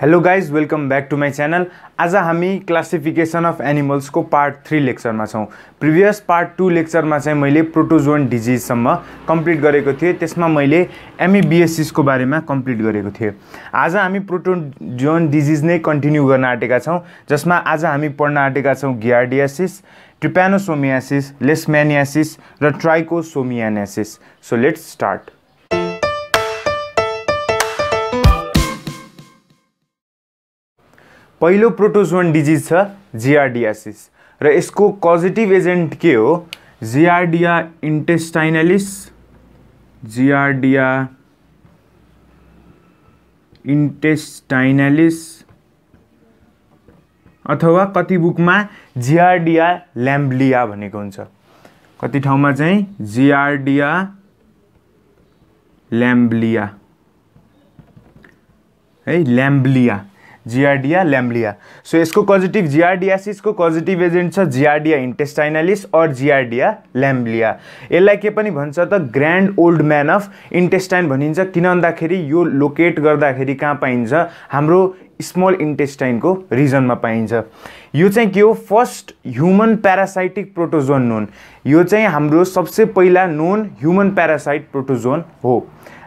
Hello guys welcome back to my channel आज हामी classification of एनिमल्सको पार्ट थ्री लेक्चरमा छौँ प्रिभियस पार्ट टू लेक्चरमा चाहिँ मैले प्रोटोजोन डिजिजसम्म कम्प्लिट गरेको थिएँ त्यसमा मैले एमइबिएससिसको बारेमा कम्प्लिट गरेको थिएँ आज हामी प्रोटोजोन डिजिज नै कन्टिन्यू गर्न आँटेका छौँ जसमा आज हामी पढ्न आँटेका छौँ गियार्डियासिस ट्रिप्यानोसोमियासिस लेसम्यानियासिस र ट्राइकोसोमियानियासिस सो लेट्स स्टार्ट पहिलो प्रोटोजोन डिजिज छ जिआरडियासिस र यसको कजिटिभ एजेन्ट के हो जिआरडिया इन्टेस्टाइनालिस जिआरडिया इन्टेस्टाइनालिस अथवा कति बुकमा जिआरडिया ल्याम्ब्लिया भनेको हुन्छ कति ठाउँमा चाहिँ जिआरडिया ल्याम्ब्लिया है ल्याम्ब्लिया जिआरडिया ल्याम्लिया सो यसको कजिटिभ जिआरडियासिसको कजिटिभ एजेन्ट छ जिआरडिया इन्टेस्टाइनालिस अर जिआरडिया ल्याम्लिया यसलाई के पनि भन्छ त grand old man of intestine भनिन्छ किन भन्दाखेरि यो लोकेट गर्दाखेरि कहाँ पाइन्छ हाम्रो स्मल इन्टेस्टाइनको रिजनमा पाइन्छ यो चाहिँ के हो first human parasitic protozoan known यो चाहिँ हाम्रो सबसे पहिला नोन ह्युमन प्यारासाइट प्रोटोजोन हो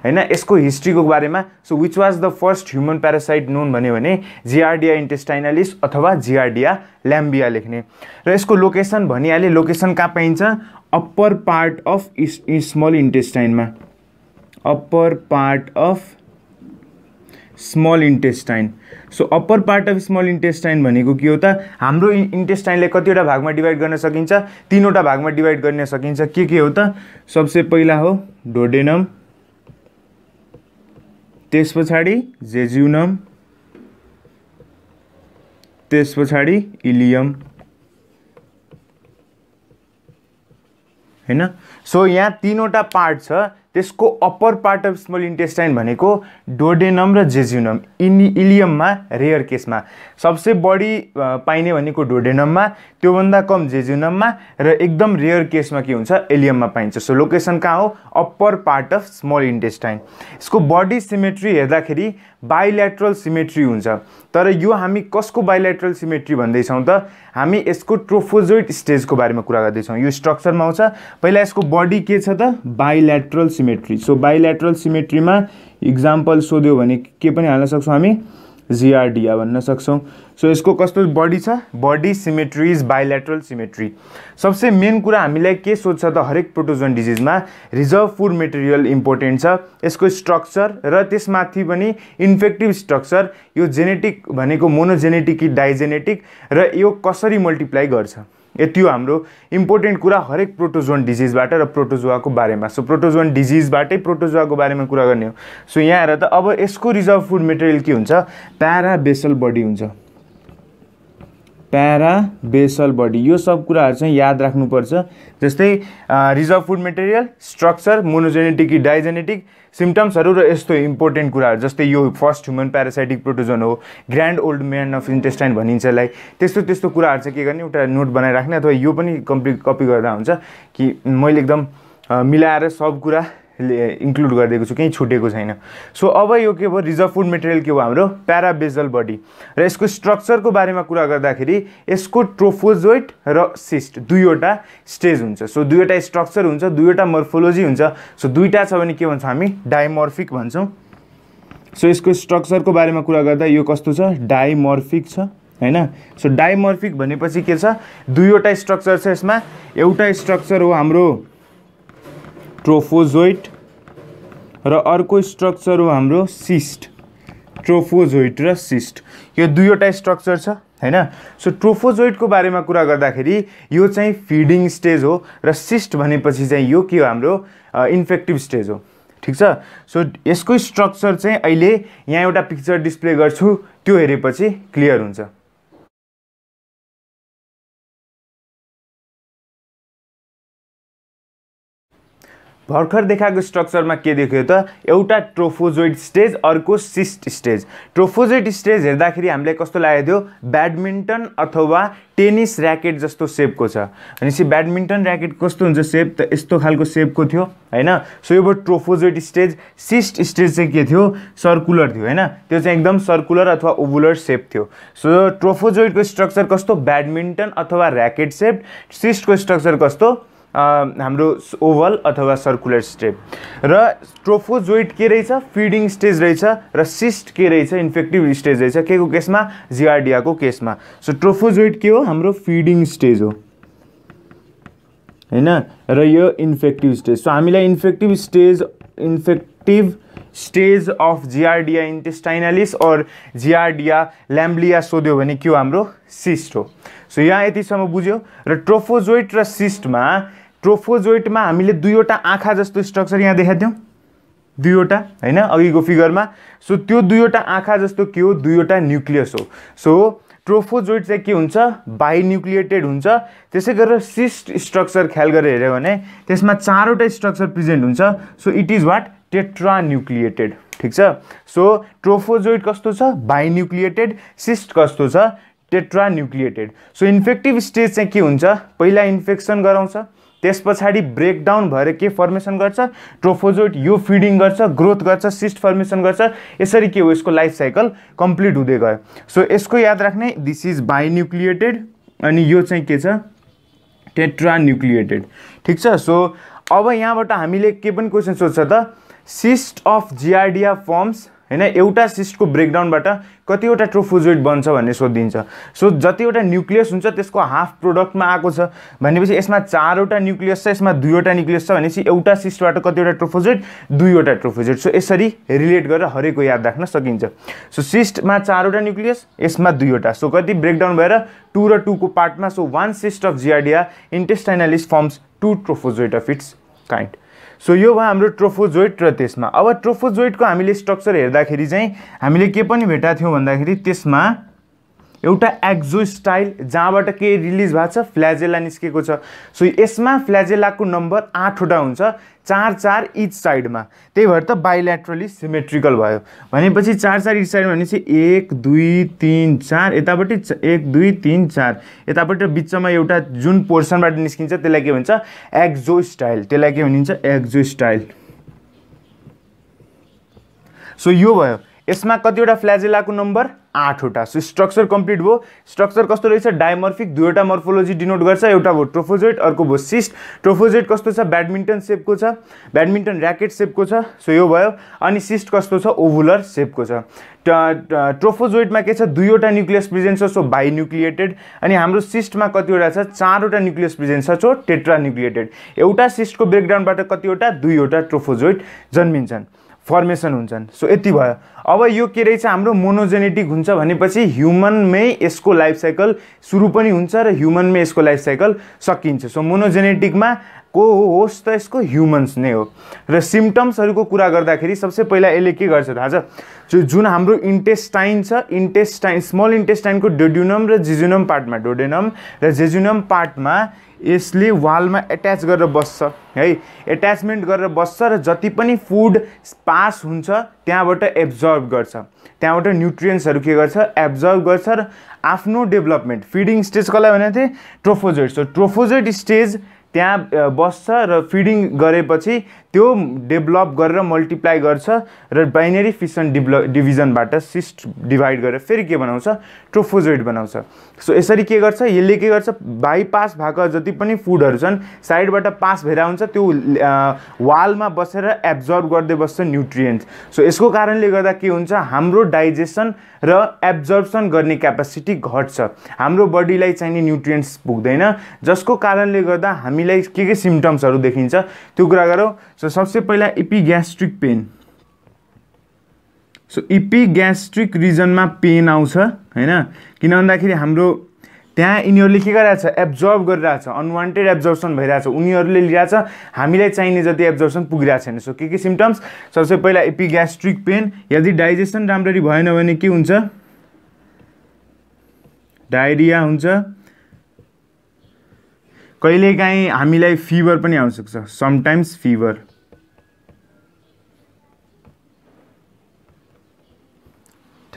होइन यसको हिस्ट्रीको बारेमा so which was the first human parasite known भन्यो भने जिआरडिया इन्टेस्टाइनालिस अथवा जिआरडिया ल्याम्बिया लेख्ने र यसको लोकेसन भनिहालेँ लोकेसन कहाँ पाइन्छ अप्पर पार्ट अफ स्मल इन्टेस्टाइनमा upper part of small intestine so upper part of small intestine भनेको के हो त हाम्रो इन्टेस्टाइनलाई कतिवटा भागमा डिभाइड गर्न सकिन्छ तिनवटा भागमा डिभाइड गर्न सकिन्छ के के हो त सबसे पहिला हो डोडेनम त्यस पछाडि जेजुनम त्यस पछाडि इलियम होइन सो यहाँ तिनवटा पार्ट छ त्यसको upper part of small intestine भनेको डोडेनम र जेज्युनम इनि इलियममा रेयर केसमा सबसे बढी पाइने भनेको डोडेनममा त्योभन्दा कम जेज्युनममा र एकदम रेयर केसमा के हुन्छ इलियममा पाइन्छ सो लोकेसन कहाँ हो upper part of small intestine यसको बडी सिमेट्री हेर्दाखेरि बाइल्याट्रल सिमेट्री हुन्छ तर यो हामी कसको बाइल्याट्रल सिमेट्री भन्दैछौँ त हामी यसको ट्रोफोजोइट स्टेजको बारेमा कुरा गर्दैछौँ यो स्ट्रक्चरमा आउँछ पहिला यसको बडी के छ त बाइल्याट्रल सिमेट्री सो बाइल्याट्रल सिमेट्रीमा इक्जाम्पल सोध्यो भने के पनि हाल्न सक्छौँ हामी जिआरडिआ भन्न सक्छौँ सो यसको कस्तो बडी छ body symmetry is bilateral symmetry सबसे मेन कुरा हामीलाई के सोध्छ त हरेक प्रोटोजन डिजिजमा रिजर्भ फुड मेटेरियल इम्पोर्टेन्ट छ यसको स्ट्रक्चर र त्यसमाथि पनि इन्फेक्टिभ स्ट्रक्चर यो जेनेटिक भनेको मोनोजेनेटिक कि डाइजेनेटिक र यो कसरी मल्टिप्लाई गर्छ यति हो हाम्रो इम्पोर्टेन्ट कुरा हरेक प्रोटोजोन डिजिजबाट र प्रोटोजुवाको बारेमा सो प्रोटोजोन डिजिजबाटै प्रोटोजुवाको बारेमा कुरा गर्ने हो सो यहाँ आएर त अब यसको रिजर्भ फुड मेटेरियल के हुन्छ प्यारा बेसल बडी हुन्छ प्यारा बेसल बडी यो सब कुराहरू चाहिँ याद राख्नुपर्छ जस्तै reserve food material structure monogenetic कि डाइजेनेटिक सिम्टम्सहरू र यस्तो इम्पोर्टेन्ट कुराहरू जस्तै यो फर्स्ट ह्युमन प्यारासाइटिक प्रोटोजन हो grand old man of intestine भनिन्छ यसलाई त्यस्तो त्यस्तो कुराहरू चाहिँ के गर्ने एउटा नोट बनाइराख्ने अथवा यो पनि कम्प्लिट कपी गर्दा हुन्छ कि मैले एकदम मिलाएर सब कुरा इन्क्लुड गरिदिएको छु केही छुटेको छैन सो अब यो के भयो रिजर्भ फुड मेटेरियल के हो हाम्रो प्याराबेजल बडी र यसको स्ट्रक्चरको बारेमा कुरा गर्दाखेरि यसको ट्रोफोजोइट र सिस्ट दुईवटा स्टेज हुन्छ सो दुईवटा स्ट्रक्चर हुन्छ दुईवटा मर्फोलोजी हुन्छ सो दुईवटा छ भने के भन्छ हामी डाइमर्फिक भन्छौँ सो यसको स्ट्रक्चरको बारेमा कुरा गर्दा यो कस्तो छ डाइमर्फिक छ होइन सो डाइमर्फिक भनेपछि के छ दुईवटा स्ट्रक्चर छ यसमा एउटा स्ट्रक्चर हो हाम्रो ट्रोफोजोइट र अर्को स्ट्रक्चर हो हाम्रो सिस्ट ट्रोफोजोइट र सिस्ट यो दुईवटा स्ट्रक्चर छ होइन सो ट्रोफोजोइटको बारेमा कुरा गर्दाखेरि यो चाहिँ फिडिङ स्टेज हो र सिस्ट भनेपछि चाहिँ यो के हो हाम्रो इन्फेक्टिभ स्टेज हो ठिक छ सो यसको स्ट्रक्चर चाहिँ अहिले यहाँ एउटा पिक्चर डिस्प्ले गर्छु त्यो हेरेपछि क्लियर हुन्छ भर्खर देखाएको स्ट्रक्चरमा के देख्यो त एउटा ट्रोफोजोइड स्टेज अर्को सिस्ट स्टेज ट्रोफोजोइड स्टेज हेर्दाखेरि हामीलाई कस्तो लागेको थियो ब्याडमिन्टन अथवा टेनिस ऱ्याकेट जस्तो सेपको छ भनेपछि ब्याडमिन्टन ऱ्याकेट कस्तो हुन्छ सेप त यस्तो खालको सेपको थियो होइन सो यो भयो ट्रोफोजोइड स्टेज सिस्ट स्टेज चाहिँ के थियो सर्कुलर थियो होइन त्यो चाहिँ एकदम सर्कुलर अथवा ओभुलर सेप थियो सो ट्रोफोजोइडको स्ट्रक्चर कस्तो ब्याडमिन्टन अथवा ऱ्याकेट सेप सिस्टको स्ट्रक्चर कस्तो हाम्रो ओभल अथवा सर्कुलर स्टेप र ट्रोफोजोइट के रहेछ फिडिङ स्टेज रहेछ र सिस्ट के रहेछ इन्फेक्टिभ स्टेज रहेछ के को केसमा जिआरडियाको केसमा सो ट्रोफोजोइट के हो हाम्रो फिडिङ स्टेज हो होइन र यो इन्फेक्टिभ स्टेज सो हामीलाई infective stage infect active stage of Giardia intestinalis or Giardia lamblia सोध्यो भने के हो हाम्रो सिस्ट हो सो यहाँ यतिसम्म बुझ्यो र ट्रोफोजोइट र सिस्टमा ट्रोफोजोइटमा हामीले दुईवटा आँखा जस्तो स्ट्रक्चर यहाँ देखाएको दुईवटा होइन अघिको फिगरमा सो त्यो दुईवटा आँखा जस्तो के हो दुईवटा न्युक्लियस हो सो ट्रोफोजोइट चाहिँ के हुन्छ बाइन्युक्लिएटेड हुन्छ त्यसै गरेर सिस्ट स्ट्रक्चर ख्याल गरेर हेऱ्यो भने त्यसमा चारवटा स्ट्रक्चर प्रेजेन्ट हुन्छ so it is what tetranucleated ठिक छ सो ट्रोफोजोइड कस्तो छ बाइन्युक्लिएटेड सिस्ट कस्तो छ टेट्रान्युक्लिएटेड सो इन्फेक्टिभ स्टेज चाहिँ के हुन्छ पहिला इन्फेक्सन गराउँछ त्यस पछाडि ब्रेकडाउन भएर के फर्मेसन गर्छ ट्रोफोजोइड यो फिडिङ गर्छ ग्रोथ गर्छ सिस्ट फर्मेसन गर्छ यसरी के हो यसको लाइफ साइकल कम्प्लिट हुँदै गयो सो यसको याद राख्ने दिस इज बाइन्युक्लिएटेड अनि यो चाहिँ के छ टेट्रान्युक्लिएटेड ठिक छ सो अब यहाँबाट हामीले के पनि क्वेसन सोध्छ त सिस्ट अफ जिआरडिया फर्म्स होइन एउटा सिस्टको ब्रेकडाउनबाट कतिवटा ट्रोफोजोइड बन्छ भन्ने सोधिन्छ सो जतिवटा न्युक्लियस हुन्छ त्यसको हाफ प्रोडक्टमा आएको छ भनेपछि यसमा चारवटा न्युक्लियस छ यसमा दुईवटा न्युक्लियस छ भनेपछि एउटा सिस्टबाट कतिवटा ट्रोफोजोइड दुईवटा ट्रोफोजोइड सो यसरी रिलेट गरेर हरेकको याद राख्न सकिन्छ सो सिस्टमा चारवटा न्युक्लियस यसमा दुईवटा सो कति ब्रेकडाउन भएर टू र टूको पार्टमा so one cyst of Giardia intestinalis forms two trophozoite of its kind so यो भयो हाम्रो ट्रोफोजोइट र त्यसमा अब ट्रोफोजोइडको हामीले स्ट्रक्चर हेर्दाखेरि चाहिँ हामीले के पनि भेटाएको थियौँ भन्दाखेरि त्यसमा एउटा एक्जो स्टाइल जहाँबाट के रिलिज भएको छ फ्ल्याजेला निस्केको छ सो यसमा फ्ल्याजेलाको नम्बर आठवटा हुन्छ चार चार इच साइडमा त्यही भएर त बाइल्याट्रली सिमेट्रिकल भयो भनेपछि चार चार इच साइडमा भनेपछि एक दुई तिन चार यतापट्टि एक दुई तिन चार यतापट्टि बिचमा एउटा जुन पोर्सनबाट निस्किन्छ त्यसलाई के भन्छ एक्जो स्टाइल त्यसलाई के भनिन्छ एक्जो स्टाइल सो यो भयो यसमा कतिवटा फ्ल्याजेलाको नम्बर आठवटा सो स्ट्रक्चर कम्प्लिट भयो स्ट्रक्चर कस्तो रहेछ डायमर्फिक दुईवटा मर्फोलोजी डिनोट गर्छ एउटा भयो ट्रोफोजोइट अर्को भयो सिस्ट ट्रोफोजोइट कस्तो छ ब्याडमिन्टन सेपको छ ब्याडमिन्टन ऱ्याकेट सेपको छ सो यो भयो अनि सिस्ट कस्तो छ ओभुलर सेपको छ ट्रोफोजोइटमा के छ दुईवटा न्युक्लियस प्रेजेन्ट छ सो बाई न्युक्लिएटेड अनि हाम्रो सिस्टमा कतिवटा छ चारवटा न्युक्लियस प्रेजेन्ट छ सो टेट्रा न्युक्लिएटेड एउटा सिस्टको ब्रेकडाउनबाट कतिवटा दुईवटा ट्रोफोजोइट जन्मिन्छन् फर्मेसन हुन्छन् सो यति भयो अब यो के रहेछ हाम्रो मोनोजेनेटिक हुन्छ भनेपछि ह्युमनमै यसको लाइफ साइकल सुरु पनि हुन्छ र ह्युमनमै यसको लाइफ साइकल सकिन्छ सो मोनोजेनेटिकमा को होस् त यसको ह्युमन्स नै हो र सिम्टम्सहरूको कुरा गर्दाखेरि सबसे पहिला यसले के गर्छ थाहा छ जुन हाम्रो इन्टेस्टाइन छ इन्टेस्टाइन स्मल इन्टेस्टाइनको डोड्युनम र जेजुनम पार्टमा डोडेनम र जेजुनम पार्टमा यसले वालमा एट्याच गरेर बस्छ है एट्याचमेन्ट गरेर बस्छ र जति पनि फुड पास हुन्छ त्यहाँबाट एब्जर्भ गर्छ त्यहाँबाट न्युट्रियन्ट्सहरू के गर्छ एब्जर्भ गर्छ र आफ्नो डेभलपमेन्ट फिडिङ स्टेज कसलाई भनेको थिएँ ट्रोफोजोइड सो ट्रोफोजेट स्टेज त्यहाँ बस्छ र फिडिङ गरेपछि त्यो डेभलप गरेर मल्टिप्लाई गर्छ र बाइनेरी फिसन डिभल डिभिजनबाट सिस्ट डिभाइड गरेर फेरि के बनाउँछ ट्रोफोजोइड बनाउँछ सो यसरी के गर्छ यसले के गर्छ बाइपास भएको जति पनि फुडहरू छन् साइडबाट पास भएर हुन्छ त्यो वालमा बसेर एब्जर्ब गर्दै बस्छ न्युट्रियन्ट्स सो यसको कारणले गर्दा के हुन्छ हाम्रो डाइजेसन र एब्जर्बसन गर्ने क्यापासिटी घट्छ हाम्रो बडीलाई चाहिने न्युट्रियन्ट्स पुग्दैन जसको कारणले गर्दा हामीलाई के के सिम्टम्सहरू देखिन्छ त्यो कुरा गरौँ सो सबसे पहिला इपिग्यास्ट्रिक पेन सो इपिग्यास्ट्रिक रिजनमा पेन आउँछ होइन किन भन्दाखेरि हाम्रो त्यहाँ यिनीहरूले के गरिरहेको छ एब्जर्भ गरिरहेको छ अनवान्टेड भइरहेको भइरहेछ उनीहरूले लिइरहेछ हामीलाई चाहिने जति एब्जर्सन पुगिरहेको छैन सो के के सिम्टम्स सबसे पहिला एपिग्यास्ट्रिक पेन यदि डाइजेसन राम्ररी भएन भने के हुन्छ डायरिया हुन्छ कहिलेकाहीँ हामीलाई फिभर पनि आउनसक्छ समटाइम्स फिभर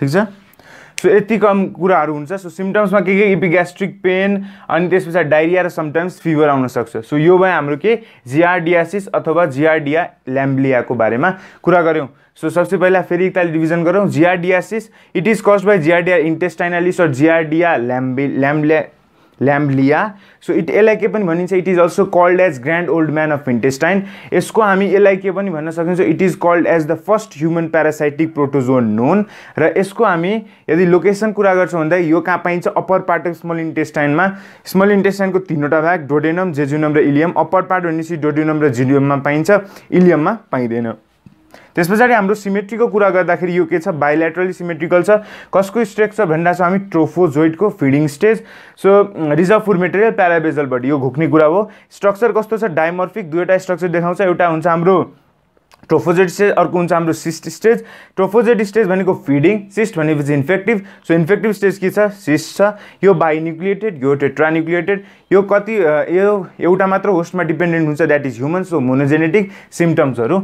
ठिक छ सो यति कम कुराहरू हुन्छ सो सिम्टम्समा के के इपिग्यास्ट्रिक पेन अनि त्यस पछाडि डाइरिया र समटाइम्स फिभर सक्छ सो यो भयो हाम्रो के जिआरडियासिस अथवा जिआरडिया ल्याम्ब्लियाको बारेमा कुरा गऱ्यौँ सो सबसे पहिला फेरि एकताल डिभिजन गरौँ giardiasis it is cause by Giardia intestinalis or Giardia ल्याम्बे ल्याम्ब्ल्या ल्याम्लिया सो इट यसलाई के पनि भनिन्छ it is also called as grand old man of intestine यसको हामी यसलाई के पनि भन्न सकिन्छ it is called as the first human parasitic protozoan known र यसको हामी यदि लोकेसन कुरा गर्छौँ भन्दा यो कहाँ पाइन्छ अप्पर पार्ट अफ स्मल इन्टेस्टाइनमा स्मल इन्टेस्टाइनको तिनवटा भाग डोडेनम जेजुनम र इलियम अप्पर पार्ट भनेपछि डोडेनम र जिलियममा पाइन्छ इलियममा पाइँदैन त्यस पछाडि हाम्रो सिमेट्रीको कुरा गर्दाखेरि यो के छ बाइलेट्रली सिमेट्रिकल छ कसको स्ट्रक्चर भन्दा छ हामी ट्रोफोजोइडको feeding stage so reserve food material parabasal body यो घुक्ने कुरा हो स्ट्रक्चर कस्तो छ डाइमर्फिक दुईवटा स्ट्रक्चर देखाउँछ एउटा हुन्छ हाम्रो ट्रोफोजेट स्टेज अर्को हुन्छ हाम्रो सिस्ट स्टेज ट्रोफोजेट स्टेज भनेको फिडिङ सिस्ट भनेपछि इन्फेक्टिभ सो इन्फेक्टिभ स्टेज के छ सिस्ट छ यो बाइन्युक्लिएटेड यो टेट्रान्युक्लिएटेड यो कति यो एउटा मात्र होस्टमा डिपेन्डेन्ट हुन्छ that is human so monogenetic सिम्टम्सहरू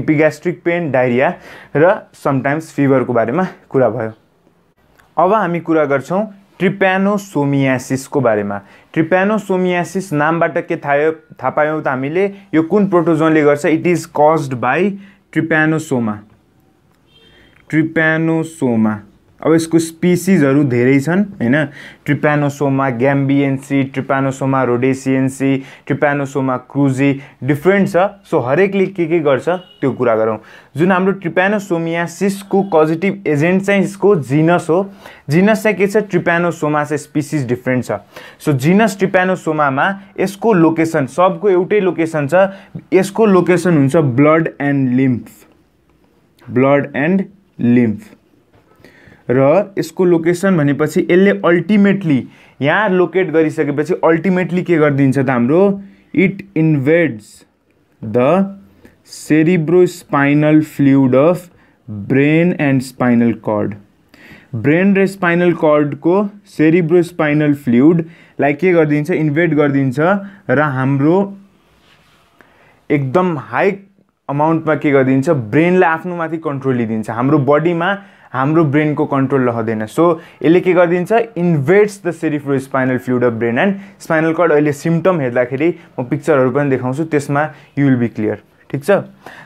एपिग्यास्ट्रिक पेन डाइरिया र समटाइम्स फिभरको बारेमा कुरा भयो अब हामी कुरा गर्छौँ ट्रिप्यानोसोमियासिसको बारेमा ट्रिप्यानोसोमियासिस नामबाट के थाहा थाहा पायौँ त हामीले यो कुन प्रोटोजोनले गर्छ it is caused by Trypanosoma Trypanosoma अब यसको स्पिसिजहरू धेरै छन् होइन ट्रिप्यानोसोमा ग्याम्बियन्सी ट्रिप्यानोसोमा रोडेसियन्सी ट्रिप्यानोसोमा क्रुजी डिफ्रेन्ट छ सो हरेकले के के गर्छ त्यो कुरा गरौँ जुन हाम्रो ट्रिप्यानोसोमियासिसको पोजिटिभ एजेन्ट चाहिँ यसको जिनस हो जिनस चाहिँ के छ ट्रिप्यानोसोमा चाहिँ स्पिसिस डिफ्रेन्ट छ सो जिनस ट्रिप्यानोसोमामा यसको लोकेसन सबको एउटै लोकेसन छ यसको लोकेसन हुन्छ blood and lymph blood and lymph र यसको लोकेसन भनेपछि यसले अल्टिमेटली यहाँ लोकेट गरिसकेपछि अल्टिमेटली के गरिदिन्छ त हाम्रो it invades the cerebrospinal fluid of brain and spinal cord brain र स्पाइनल कर्डको सेरिब्रो स्पाइनल फ्लुइडलाई के गरिदिन्छ इन्भेट गरिदिन्छ र हाम्रो एकदम हाई अमाउन्टमा के गरिदिन्छ ब्रेनलाई आफ्नो माथि कन्ट्रोल लिइदिन्छ हाम्रो बडीमा हाम्रो ब्रेनको कन्ट्रोल रहँदैन सो यसले के गरिदिन्छ invades the cerebrospinal fluid of brain and spinal cord अहिले सिम्टम हेर्दाखेरि म पिक्चरहरू पनि देखाउँछु त्यसमा यु विल बी क्लियर ठिक छ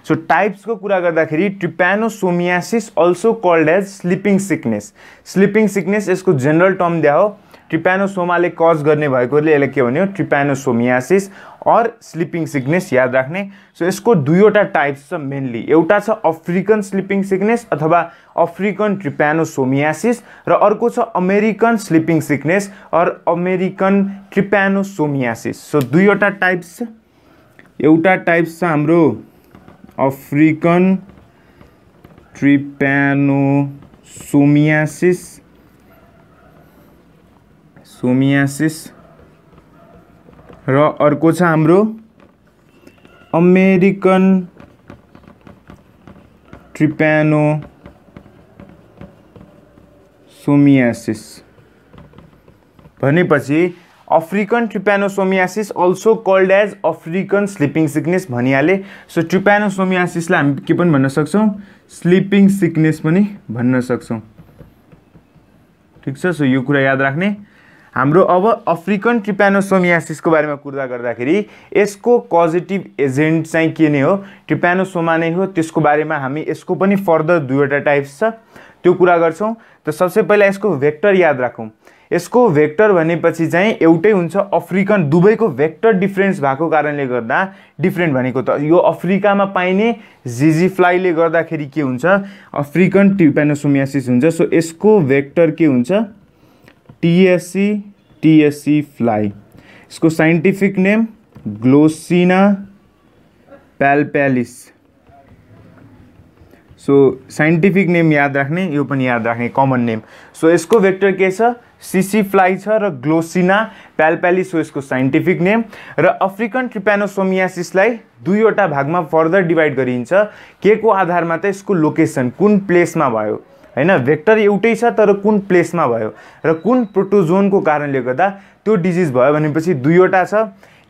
सो टाइप्सको कुरा गर्दाखेरि trypanosomiasis also called as sleeping sickness sleeping sickness यसको जेनरल टर्म द्या हो ट्रिप्यानोसोमाले कज गर्ने भएकोले यसले के भन्यो ट्रिप्यानोसोमियासिस अर स्लिपिङ सिकनेस याद राख्ने सो यसको दुईवटा टाइप्स छ मेनली एउटा छ अफ्रिकन स्लिपिङ सिकनेस अथवा अफ्रिकन ट्रिप्यानोसोमियासिस र अर्को छ American sleeping sickness or American trypanosomiasis so दुईवटा टाइप्स एउटा टाइप्स छ हाम्रो अफ्रिकन ट्रिप्यानोसोमियासिस सोमियासिस र अर्को छ हाम्रो अमेरिकन ट्रिप्यानो सोमियासिस भनेपछि African trypanosomiasis also called as African sleeping sickness भनिहाले सो ट्रिप्यानोसोमियासिसलाई हामी के पनि भन्न सक्छौँ स्लिपिङ सिकनेस पनि भन्न सक्छौँ ठिक छ सो यो कुरा याद राख्ने हाम्रो अब अफ्रिकन ट्रिप्यानोसोमियासिसको बारेमा कुरा गर्दाखेरि यसको पोजिटिभ एजेन्ट चाहिँ के नै हो ट्रिप्यानोसोमा नै हो त्यसको बारेमा हामी यसको पनि फर्दर दुईवटा टाइप्स छ त्यो कुरा गर्छौँ त सबसे पहिला यसको भेक्टर याद राखौँ यसको भेक्टर भनेपछि चाहिँ एउटै हुन्छ अफ्रिकन दुवैको भेक्टर डिफ्रेन्स भएको कारणले गर्दा डिफ्रेन्ट भनेको त यो अफ्रिकामा पाइने जिजी फ्लाईले गर्दाखेरि के हुन्छ अफ्रिकन ट्रिप्यानोसोमियासिस हुन्छ सो यसको भेक्टर के हुन्छ टीएससी टीएससी फ्लाई इसको scientific name Glossina palpalis so scientific name याद राख्ने यो पनि याद राख्ने कमन नेम सो यसको वेक्टर के छ सिसी फ्लाइ छ र ग्लोसिना प्यालप्यालिस हो यसको साइन्टिफिक नेम र अफ्रिकन ट्रिप्यानोसोमियासिसलाई दुईवटा भागमा फर्दर डिभाइड गरिन्छ के को आधारमा त यसको लोकेसन कुन प्लेसमा भयो होइन भेक्टर एउटै छ तर कुन प्लेसमा भयो र कुन प्रोटोजोनको कारणले गर्दा त्यो डिजिज भयो भनेपछि दुईवटा छ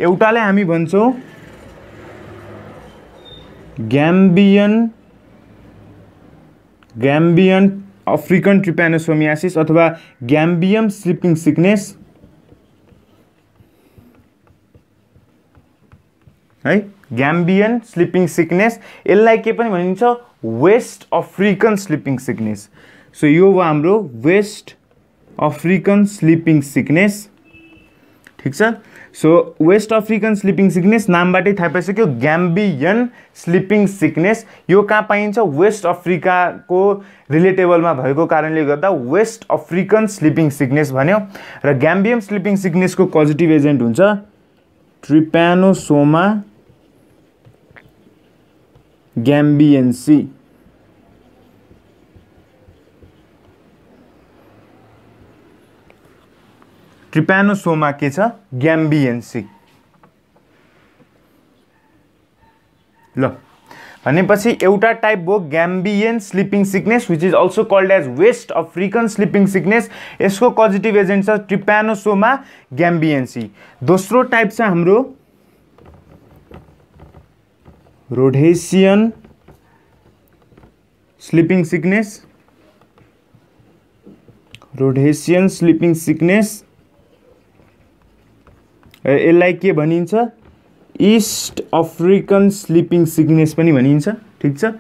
एउटाले हामी भन्छौँ ग्याम्बियन ग्याम्बियन अफ्रिकन ट्रिप्यानोसोमियासिस अथवा ग्याम्बियम स्लिपिङ सिकनेस है ग्याम्बियन स्लिपिङ सिकनेस यसलाई के पनि भनिन्छ West African sleeping sickness so यो हो हाम्रो वेस्ट अफ्रिकन स्लिपिङ सिक्नेस ठिक छ so West African sleeping sickness नामबाटै थाहा पाइसक्यो ग्याम्बियन स्लिपिङ सिक्नेस यो कहाँ पाइन्छ वेस्ट अफ्रिकाको रिलेटेबलमा भएको कारणले गर्दा वेस्ट अफ्रिकन स्लिपिङ सिक्नेस भन्यो र ग्याम्बियम स्लिपिङ सिक्नेसको पोजिटिभ एजेन्ट हुन्छ ट्रिप्यानोसोमा Gambian Sea. ट्रिप्यानोसोमा के छ ग्याम्बियन ल भनेपछि एउटा टाइप हो Gambian sleeping sickness which is also called as West African sleeping sickness यसको पोजिटिभ एजेन्ट छ ट्रिप्यानोसोमा ग्याम्बियन दोस्रो टाइप छ हाम्रो Rhodesian sleeping sickness Rhodesian sleeping sickness यसलाई के भनिन्छ इस्ट अफ्रिकन स्लिपिङ सिकनेस पनि भनिन्छ ठिक छ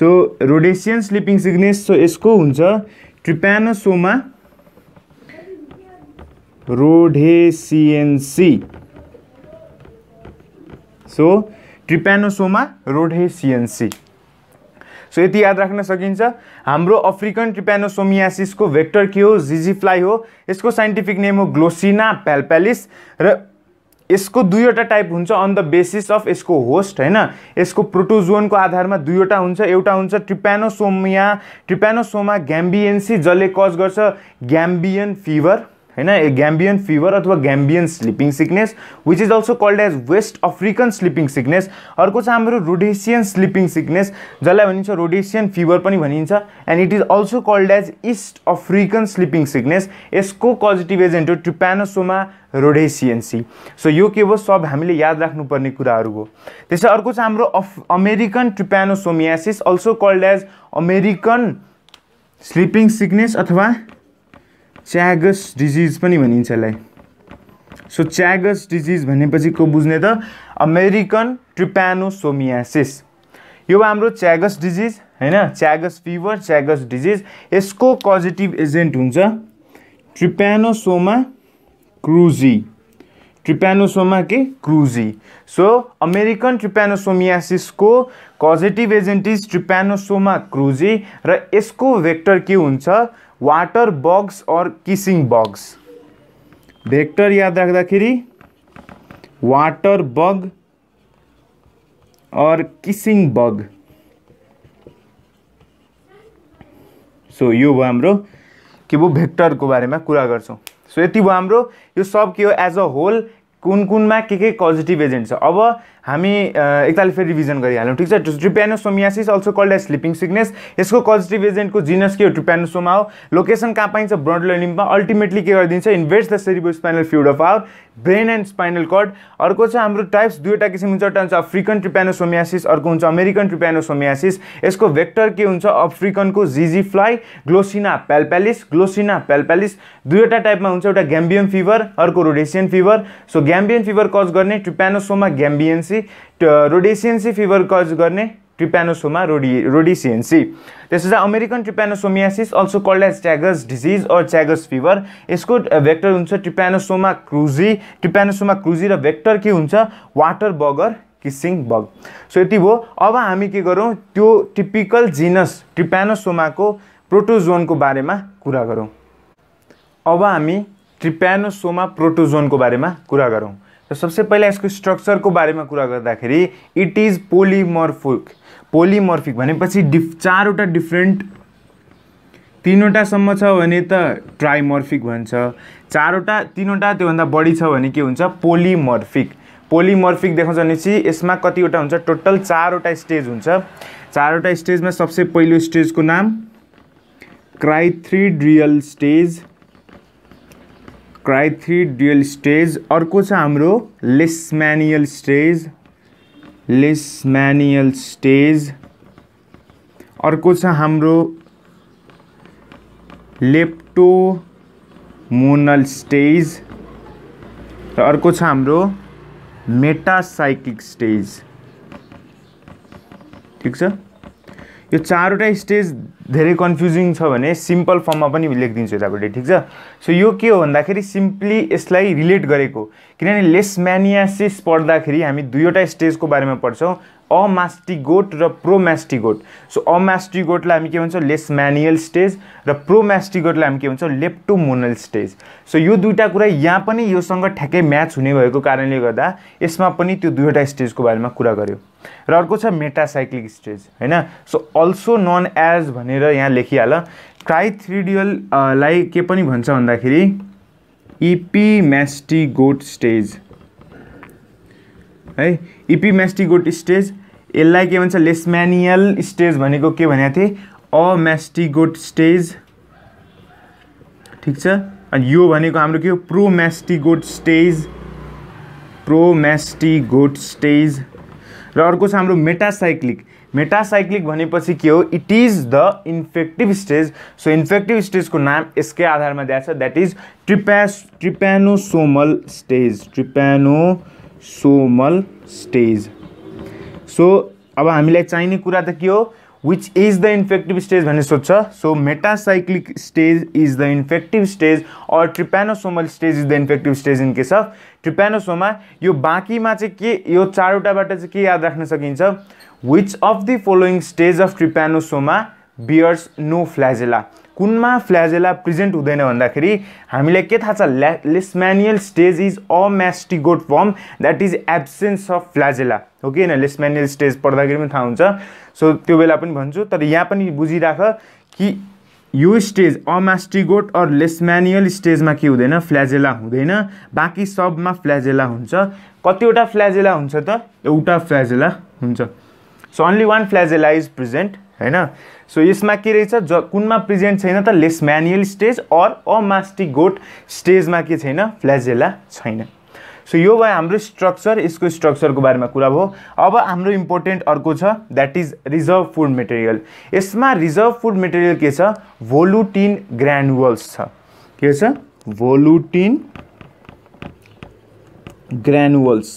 so Rhodesian sleeping sickness so यसको हुन्छ ट्रिप्यानोसोमा रोडेसिएनसी सो ट्रिप्यानोसोमा रोडेसियन्सी सो यति याद राख्न सकिन्छ हाम्रो अफ्रिकन ट्रिप्यानोसोमियासिसको भेक्टर के हो जिजिफ्लाई हो यसको साइन्टिफिक नेम हो ग्लोसिना प्यालप्यालिस र यसको दुईवटा टाइप हुन्छ अन द बेसिस अफ यसको होस्ट होइन यसको प्रोटोजोनको आधारमा दुईवटा हुन्छ एउटा हुन्छ ट्रिप्यानोसोमिया ट्रिप्यानोसोमा ग्याम्बियन्सी जसले कज गर्छ ग्याम्बियन फिभर होइन ए ग्याम्बियन फिभर अथवा Gambian sleeping sickness which is also called as West African sleeping sickness अर्को छ हाम्रो रोडेसियन स्लिपिङ सिकनेस जसलाई भनिन्छ रोडेसियन फिभर पनि भनिन्छ and it is also called as East African sleeping sickness यसको पोजिटिभ एजेन्ट हो ट्रिप्यानोसोमा रोडेसियन्सी सो यो के हो सब हामीले याद राख्नुपर्ने कुराहरू हो त्यसै अर्को छ हाम्रो of American trypanosomiasis also called as American sleeping sickness अथवा च्यागस डिजिज पनि भनिन्छ यसलाई सो च्यागस डिजिज भनेपछि को बुझ्ने त अमेरिकन ट्रिप्यानोसोमियासिस यो हाम्रो च्यागस डिजिज होइन च्यागस फिभर च्यागस डिजिज यसको पोजिटिभ एजेन्ट हुन्छ ट्रिप्यानोसोमा क्रुजी ट्रिप्यानोसोमा के क्रुजी सो अमेरिकन ट्रिप्यानोसोमियासिसको positive agent is Trypanosoma cruzi र यसको भेक्टर के हुन्छ water bugs or kissing bugs vector याद राख्दाखेरि water bug or kissing bug so यो भयो हाम्रो के भयो भेक्टरको बारेमा कुरा गर्छौँ सो यति भयो हाम्रो यो सब के हो एज अ होल कुन कुनमा के के पोजिटिभ एजेन्ट छ अब हामी एकताल फेरि रिभिजन गरिहाल्यौँ ठिक छ trypanosomiasis also called as sleeping sickness यसको कजिटिभ एजेन्टको जिनस के हो ट्रिप्यानोसोमा हो लोकेसन कहाँ पाइन्छ ब्रड लिम्बमा अल्टिमेटली के गरिदिन्छ इन्भेस्ट the cerebrospinal fluid of our brain and spinal cord अर्को छ हाम्रो टाइप्स दुईवटा किसिम हुन्छ एउटा हुन्छ अफ्रिकन ट्रिप्यानोसोमियासिस अर्को हुन्छ अमेरिकन ट्रिप्यानोसोमियासिस यसको भेक्टर के हुन्छ अफ्रिकनको जिजी fly Glossina palpalis Glossina palpalis दुईवटा टाइपमा हुन्छ एउटा ग्याम्बियन फिभर अर्को Rhodesian fever so Gambian fever cause गर्ने ट्रिप्यानोसोमा ग्याम्बियन्स रोडेसिएन्सी रोडेसिएन्सी फिभर कज गर्ने ट्रिप्यानोसोमा रोडि रोडिसियन्सी त्यसो चाहिँ American trypanosomiasis also called as Chagas disease or Chagas fever यसको भेक्टर हुन्छ ट्रिप्यानोसोमा क्रुजी ट्रिप्यानोसोमा क्रुजी र भेक्टर के हुन्छ वाटर बगर किसिङ बग सो यति भयो अब हामी के गरौँ त्यो टिपिकल जिनस ट्रिप्यानोसोमाको प्रोटोजोनको बारेमा कुरा गरौँ अब हामी ट्रिप्यानोसोमा प्रोटोजोनको बारेमा कुरा गरौँ र सबसे पहिला यसको स्ट्रक्चरको बारेमा कुरा गर्दाखेरि इट इज पोलिमर्फिक पोलिमर्फिक भनेपछि डिफ चारवटा डिफ्रेन्ट तिनवटासम्म छ भने त ट्राइमर्फिक भन्छ चारवटा तिनवटा त्योभन्दा बढी छ भने के हुन्छ पोलिमर्फिक पोलिमर्फिक देखाउँछ भनेपछि यसमा कतिवटा हुन्छ टोटल चारवटा स्टेज हुन्छ चारवटा स्टेजमा सबसे पहिलो स्टेजको नाम crithidial stage crithidial stage अर्को छ हाम्रो लेसम्यानियल स्टेज लेसम्यानियल स्टेज अर्को छ हाम्रो लेप्टोमोनल स्टेज र अर्को छ हाम्रो मेटासाइक्लिक स्टेज ठिक छ यो चारवटा स्टेज धेरै कन्फ्युजिङ छ भने सिम्पल फर्ममा पनि लेखिदिन्छु यतापट्टि ठिक छ सो यो के हो भन्दाखेरि सिम्पली यसलाई रिलेट गरेको किनभने लेस म्यानियासिस पढ्दाखेरि हामी दुईवटा स्टेजको बारेमा पढ्छौँ अमास्टिगोट र प्रोम्यास्टिगोट सो अमास्टिगोटलाई हामी के भन्छौँ लेसम्यानियल स्टेज र प्रोम्यास्टिगोटलाई हामी के भन्छौँ लेप्टोमोनल स्टेज सो यो दुईवटा कुरा यहाँ पनि योसँग ठ्याक्कै म्याच हुने भएको कारणले गर्दा यसमा पनि त्यो दुईवटा स्टेजको बारेमा कुरा गऱ्यौँ र अर्को छ मेटासाइक्लिक स्टेज होइन सो अल्सो नन एज भनेर यहाँ लेखिहाल ट्राइथ्रिडियललाई के पनि भन्छ भन्दाखेरि इपिमेस्टिगोट स्टेज है इपिमेस्टिगोट स्टेज यसलाई के भन्छ लेस्म्यानियल स्टेज भनेको के भनेको थिएँ अमेस्टिगोट स्टेज ठिक छ अनि यो भनेको हाम्रो के हो प्रोमेस्टिगोट स्टेज प्रोमेस्टिगोट स्टेज र अर्को छ हाम्रो मेटासाइक्लिक मेटासाइक्लिक भनेपछि के हो it is the infective stage so infective स्टेजको नाम यसकै आधारमा दिएको छ द्याट इज ट्रिप्या trypanosomal stage trypanosomal stage so अब हामीलाई चाहिने कुरा त के हो which is the infective stage भन्ने सोध्छ so metacyclic stage is the infective stage or trypanosomal stage is the infective stage in case of Trypanosoma यो बाँकीमा चाहिँ के यो चारवटाबाट चाहिँ के याद राख्न सकिन्छ which of the following stage of Trypanosoma bears no flagella कुनमा फ्ल्याजेला प्रेजेन्ट हुँदैन भन्दाखेरि हामीलाई के थाहा छ ल्या stage is amastigote form that is absence of flagella हो कि होइन लेस्म्यानियल स्टेज पढ्दाखेरि पनि थाहा हुन्छ सो त्यो बेला पनि भन्छु तर यहाँ पनि बुझिराख कि यो स्टेज अमास्टिगोट अर लेस्म्यानियल स्टेजमा के हुँदैन फ्ल्याजेला हुँदैन बाँकी सबमा फ्ल्याजेला हुन्छ कतिवटा फ्ल्याजेला हुन्छ त एउटा फ्ल्याजेला हुन्छ so only one flagella is present होइन सो यसमा के रहेछ ज कुनमा प्रेजेन्ट छैन त लेस म्यानुअल स्टेज अर गोट स्टेजमा के छैन फ्ल्याजेला छैन सो यो भयो हाम्रो स्ट्रक्चर यसको स्ट्रक्चरको बारेमा कुरा भयो अब हाम्रो इम्पोर्टेन्ट अर्को छ that is reserve food material यसमा रिजर्भ फुड मेटेरियल के छ भोलुटिन ग्रान्युल्स छ के छ भोलुटिन ग्रान्युल्स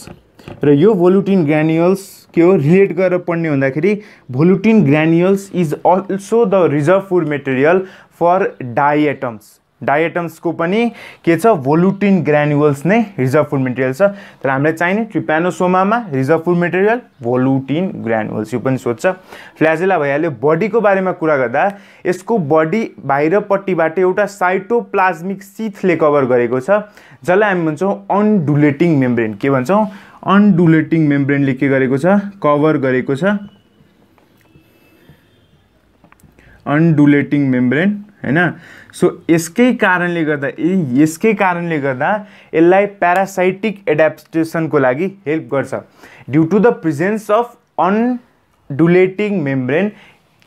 र यो भोलुटिन ग्रान्युल्स के हो रिलेट गरेर पढ्ने हुँदाखेरि volutin granules is also the reserve food material for diatoms डाइएटम्सको पनि के छ भोलुटिन ग्रान्युल्स नै रिजर्भ फुड मेटेरियल छ तर हामीलाई चाहिने ट्रिप्यानोसोमामा reserve food material volutin granules यो पनि सोध्छ फ्ल्याजेला भइहाल्यो बडीको बारेमा कुरा गर्दा यसको बडी बाहिरपट्टिबाट एउटा साइटोप्लाज्मिक सिथले कभर गरेको छ जसलाई हामी भन्छौँ अनडुलेटिङ मेम्ब्रेन के भन्छौँ अनडुलेटिङ मेम्ब्रेनले के गरेको छ कभर गरेको छ अनडुलेटिङ मेम्ब्रेन होइन सो यसकै कारणले गर्दा यसकै कारणले गर्दा यसलाई प्यारासाइटिक एड्याप्टेसनको लागि हेल्प गर्छ due to the presence of undulating membrane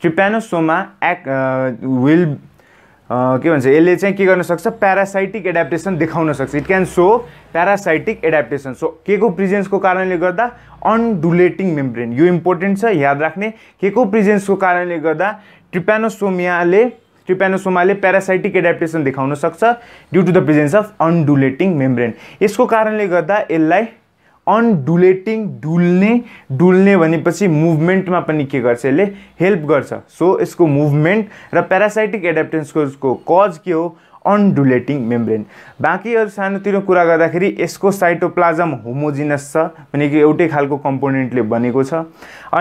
Trypanosoma act will के भन्छ यसले चाहिँ के गर्न सक्छ प्यारासाइटिक एड्याप्टेसन देखाउन सक्छ it can so parasitic adaptation so के को प्रिजेन्सको कारणले गर्दा अनडुलेटिङ मेम्ब्रेन यो इम्पोर्टेन्ट छ याद राख्ने के को प्रिजेन्सको कारणले गर्दा ट्रिप्यानोसोमियाले ट्रिप्यानोसोमाले प्यारासाइटिक एड्याप्टेसन देखाउन सक्छ due to the presence of undulating membrane यसको कारणले गर्दा यसलाई अनडुलेटिङ डुल्ने डुल्ने भनेपछि मुभमेन्टमा पनि के गर्छ यसले हेल्प गर्छ सो यसको मुभमेन्ट र प्यारासाइटिक एडेप्टेन्सको कज के हो अनडुलेटिङ मेम्ब्रेन बाँकी अरू सानोतिनो कुरा गर्दाखेरि यसको साइटोप्लाजम होमोजिनस छ भनेको एउटै खालको कम्पोनेन्टले बनेको छ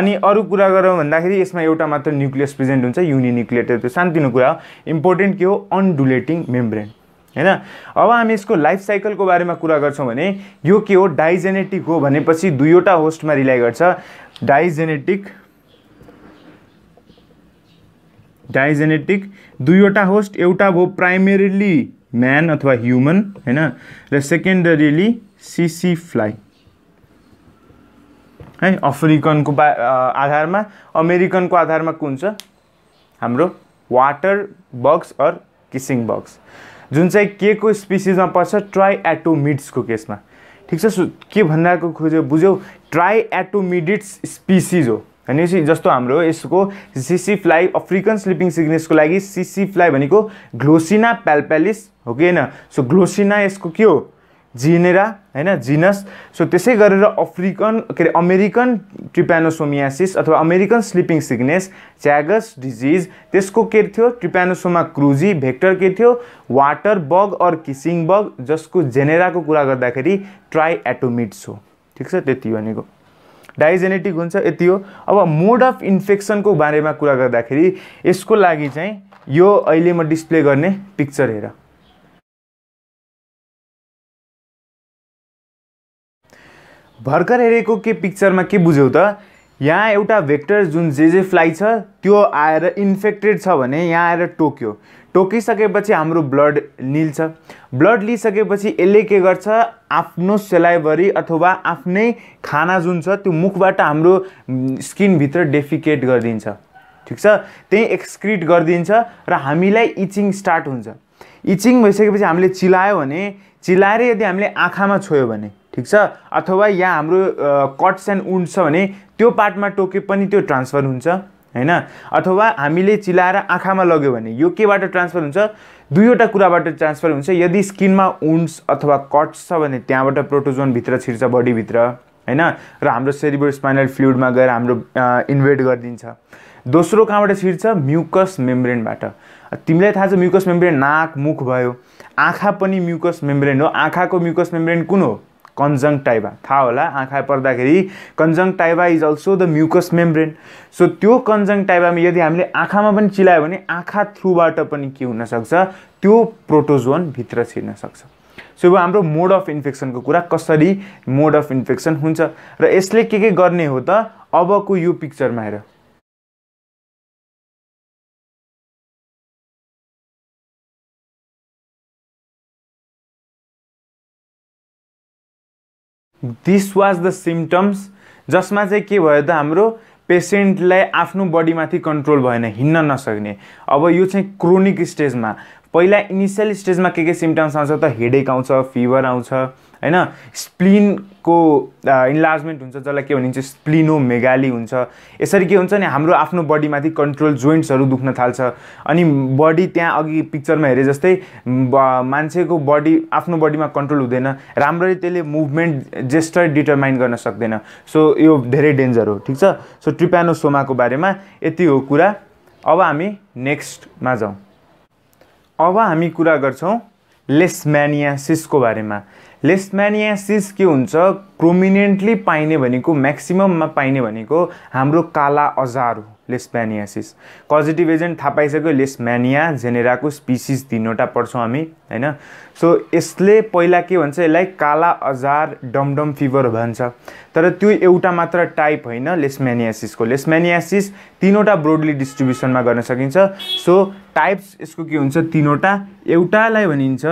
अनि अरू कुरा गरौँ भन्दाखेरि यसमा एउटा मात्र न्युक्लियस प्रेजेन्ट हुन्छ युनिन्युक्लिएटेड त्यो सानोतिनो कुरा हो इम्पोर्टेन्ट के हो अनडुलेटिङ मेम्ब्रेन होइन अब हामी यसको लाइफ साइकलको बारेमा कुरा गर्छौँ भने यो के हो डाइजेनेटिक हो भनेपछि दुईवटा होस्टमा रिलाइ गर्छ डाइजेनेटिक डाइजेनेटिक दुईवटा होस्ट एउटा भयो प्राइमरीली म्यान अथवा ह्युमन होइन र सेकेन्डरीली सिसी फ्लाइ है अफ्रिकनको बा आधारमा अमेरिकनको आधारमा कुन छ हाम्रो water bugs or kissing bugs जुन चाहिँ के को स्पिसिजमा पर्छ ट्राई एटोमिड्सको केसमा ठिक छ के भन्नाको खोज्यो बुझ्यौ ट्राई एटोमिडिट्स स्पिसिज हो भनेपछि जस्तो हाम्रो यसको फ्लाई अफ्रिकन स्लिपिङ सिग्नेसको लागि फ्लाई भनेको ग्लोसिना प्यालपेलिस हो कि होइन सो ग्लोसिना यसको के हो जिनेरा होइन जिनस सो त्यसै गरेर अफ्रिकन के अरे अमेरिकन ट्रिप्यानोसोमियासिस अथवा American sleeping sickness Chagas disease त्यसको के थियो ट्रिप्यानोसोमा क्रुजी भेक्टर के थियो water bug or kissing bug जसको जेनेराको कुरा गर्दाखेरि ट्राई एटोमिट्स हो ठिक छ त्यति भनेको डाइजेनेटिक हुन्छ यति हो अब मोड अफ इन्फेक्सनको बारेमा कुरा गर्दाखेरि यसको लागि चाहिँ यो अहिले म डिस्प्ले गर्ने पिक्चर हेर भर्खर हेरेको के पिक्चरमा के बुझ्यौ त यहाँ एउटा भेक्टर जुन जे जे फ्लाइ छ त्यो आएर इन्फेक्टेड छ भने यहाँ आएर टोक्यो टोकिसकेपछि हाम्रो ब्लड लिन्छ ब्लड लिइसकेपछि यसले के गर्छ आफ्नो सेलाइभरी अथवा आफ्नै खाना जुन छ त्यो मुखबाट हाम्रो स्किनभित्र डेफिकेट गरिदिन्छ ठिक छ त्यहीँ एक्सक्रिट गरिदिन्छ र हामीलाई इचिङ स्टार्ट हुन्छ इचिङ भइसकेपछि हामीले चिलायो भने चिलाएर यदि हामीले आँखामा छोयो भने ठिक छ अथवा यहाँ हाम्रो कट्स एन्ड उन्ड छ भने त्यो पार्टमा टोके पनि त्यो ट्रान्सफर हुन्छ होइन अथवा हामीले चिलाएर आँखामा लग्यो भने यो केबाट ट्रान्सफर हुन्छ दुईवटा कुराबाट ट्रान्सफर हुन्छ यदि स्किनमा उन्ड्स अथवा कट्स छ भने त्यहाँबाट प्रोटोजोनभित्र छिर्छ बडीभित्र होइन र हाम्रो सेरिबो स्पाइनल फ्लुइडमा गएर हाम्रो इन्भेट गरिदिन्छ दोस्रो कहाँबाट छिर्छ म्युकस मेम्ब्रेनबाट तिमीलाई थाहा छ म्युकस मेम्ब्रेन नाक मुख भयो आँखा पनि म्युकस मेम्ब्रेन हो आँखाको म्युकस मेम्ब्रेन कुन हो टाइबा थाहा होला आँखा पर्दाखेरि टाइबा is also the mucous membrane so त्यो टाइबामा यदि हामीले आँखामा पनि चिलायो भने आँखा थ्रुबाट पनि के हुनसक्छ त्यो प्रोटोजोन भित्र छिर्न सक्छ सो यो हाम्रो मोड अफ इन्फेक्सनको कुरा कसरी मोड अफ इन्फेक्सन हुन्छ र यसले के के गर्ने हो त अबको यो पिक्चरमा हेर दिस वाज द सिम्टम्स जसमा चाहिँ के भयो त हाम्रो पेसेन्टलाई आफ्नो बडीमाथि कन्ट्रोल भएन हिँड्न नसक्ने अब यो चाहिँ क्रोनिक स्टेजमा पहिला इनिसियल स्टेजमा के के सिम्टम्स आउँछ त हेडेक आउँछ फिभर आउँछ होइन स्प्लिनको इन्लार्जमेन्ट हुन्छ जसलाई के भनिन्छ स्प्लिनो मेगाली हुन्छ यसरी के हुन्छ भने हाम्रो आफ्नो बडीमाथि कन्ट्रोल जोइन्ट्सहरू दुख्न थाल्छ अनि बडी त्यहाँ अघि पिक्चरमा हेरे जस्तै मान्छेको बडी आफ्नो बडीमा कन्ट्रोल हुँदैन राम्ररी त्यसले मुभमेन्ट जेस्टर डिटरमाइन गर्न सक्दैन सो यो धेरै डेन्जर हो ठिक छ सो ट्रिप्यानोसोमाको बारेमा यति हो कुरा अब हामी नेक्स्टमा जाउँ अब हामी कुरा गर्छौँ लेसम्यानियासिसको बारेमा लेस्म्यानियासिस के हुन्छ प्रोमिनेन्टली पाइने भनेको म्याक्सिमममा पाइने भनेको हाम्रो काला अजार हो लेसम्यानियासिस पोजिटिभ एजेन्ट थाहा पाइसक्यो लेसम्यानिया जेनेराको स्पिसिस तिनवटा पढ्छौँ हामी होइन सो यसले पहिला के भन्छ यसलाई काला अजार डमडम फिभर भन्छ तर त्यो एउटा मात्र टाइप होइन लेसम्यानियासिसको लेसम्यानियासिस तिनवटा ब्रोडली डिस्ट्रिब्युसनमा गर्न सकिन्छ सो टाइप्स यसको के हुन्छ तिनवटा एउटालाई भनिन्छ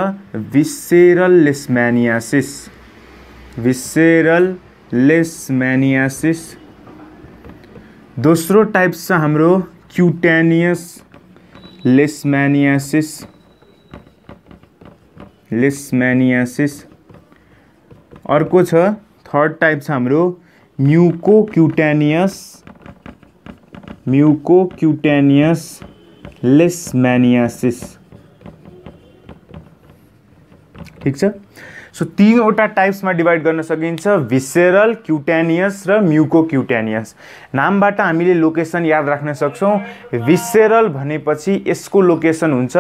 भिसेरल लेसम्यानियासिस भिसेरल लेसम्यानियासिस दोसरो टाइप से हम क्यूटेनियस लिस्मेनियासिस लिस्मेनियासिस अर्क थर्ड टाइप से हम म्युको क्युटेनियस म्युको क्युटेनियस लेसमेनियासिस ठिक छ सो तिनवटा टाइप्समा डिभाइड गर्न सकिन्छ भिसेरल क्युट्यानियस र म्युको क्युट्यानियस नामबाट हामीले लोकेसन याद राख्न सक्छौँ भिसेरल भनेपछि यसको लोकेसन हुन्छ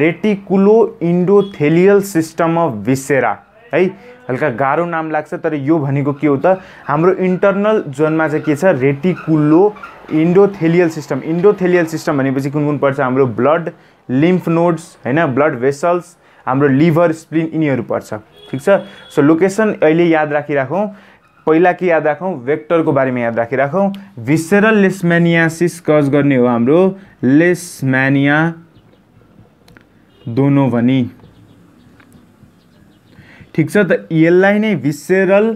reticuloendothelial system of viscera है हल्का गाह्रो नाम लाग्छ तर यो भनेको के हो त हाम्रो इन्टर्नल जोनमा चाहिँ के छ reticuloendothelial system endothelial system भनेपछि कुन कुन पर्छ हाम्रो ब्लड लिम्फ नोड्स होइन ब्लड भेसल्स हाम्रो लिभर स्प्लिन यिनीहरू पर्छ ठिक छ सो लोकेसन अहिले याद राखिराखौँ पहिला के याद राखौँ भेक्टरको बारेमा याद राखिराखौँ भिसेरल लेसम्यानियासिस कज गर्ने हो हाम्रो लेसम्यानिया भनी ठिक छ त यसलाई नै visceral